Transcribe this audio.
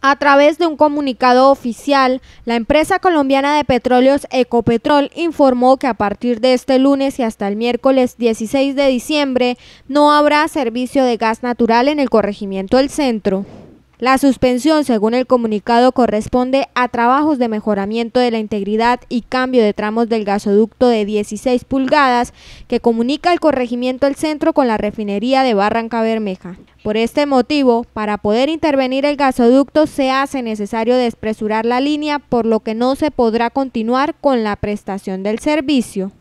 A través de un comunicado oficial, la empresa colombiana de petróleos Ecopetrol informó que a partir de este lunes y hasta el miércoles 16 de diciembre no habrá servicio de gas natural en el corregimiento del centro. La suspensión, según el comunicado, corresponde a trabajos de mejoramiento de la integridad y cambio de tramos del gasoducto de 16 pulgadas que comunica el corregimiento al centro con la refinería de Barranca Bermeja. Por este motivo, para poder intervenir el gasoducto se hace necesario despresurar la línea, por lo que no se podrá continuar con la prestación del servicio.